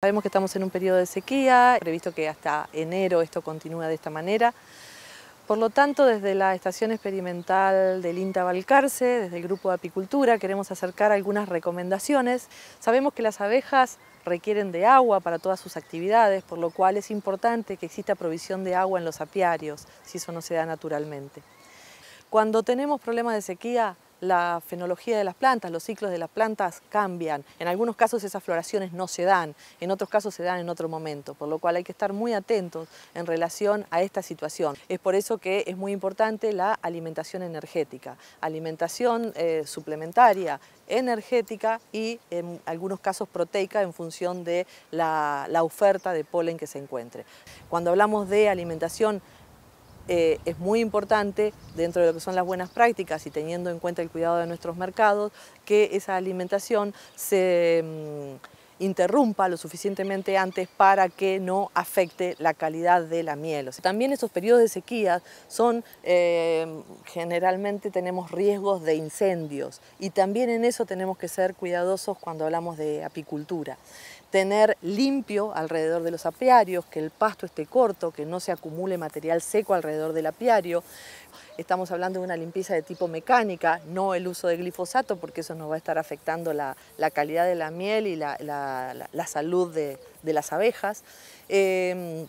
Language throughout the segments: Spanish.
Sabemos que estamos en un periodo de sequía, previsto que hasta enero esto continúa de esta manera. Por lo tanto, desde la estación experimental del INTA Balcarce, desde el grupo de apicultura, queremos acercar algunas recomendaciones. Sabemos que las abejas requieren de agua para todas sus actividades, por lo cual es importante que exista provisión de agua en los apiarios, si eso no se da naturalmente. Cuando tenemos problemas de sequía, la fenología de las plantas, los ciclos de las plantas cambian. En algunos casos esas floraciones no se dan, en otros casos se dan en otro momento, por lo cual hay que estar muy atentos en relación a esta situación. Es por eso que es muy importante la alimentación energética, alimentación eh, suplementaria, energética y en algunos casos proteica en función de la oferta de polen que se encuentre. Cuando hablamos de alimentación eh, es muy importante dentro de lo que son las buenas prácticas y teniendo en cuenta el cuidado de nuestros mercados, que esa alimentación se... Mm, interrumpa lo suficientemente antes para que no afecte la calidad de la miel. también esos periodos de sequía son, eh, generalmente tenemos riesgos de incendios y también en eso tenemos que ser cuidadosos cuando hablamos de apicultura tener limpio alrededor de los apiarios, que el pasto esté corto, que no se acumule material seco alrededor del apiario. Estamos hablando de una limpieza de tipo mecánica, no el uso de glifosato, porque eso nos va a estar afectando la, calidad de la miel y la, la la, salud de, las abejas. Em,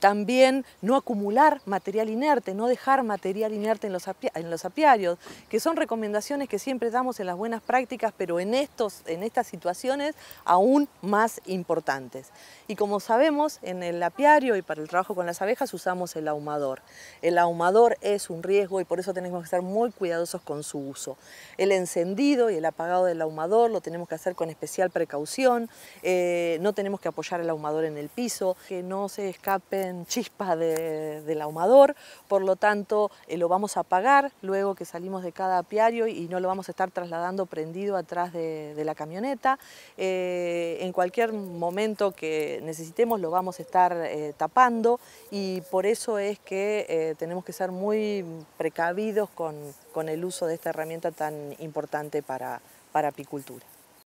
también no acumular material inerte, no dejar material inerte en los, apiarios, que son recomendaciones que siempre damos en las buenas prácticas, pero en, estos, en estas situaciones aún más importantes. Y como sabemos, en el apiario y para el trabajo con las abejas usamos el ahumador. El ahumador es un riesgo y por eso tenemos que estar muy cuidadosos con su uso. El encendido y el apagado del ahumador lo tenemos que hacer con especial precaución, eh, no tenemos que apoyar el ahumador en el piso, que no se escapen chispas del ahumador, por lo tanto eh, lo vamos a apagar luego que salimos de cada apiario y no lo vamos a estar trasladando prendido atrás de, la camioneta. Eh, en cualquier momento que necesitemos lo vamos a estar eh, tapando y por eso es que tenemos que ser muy precavidos con, el uso de esta herramienta tan importante para, para apicultura.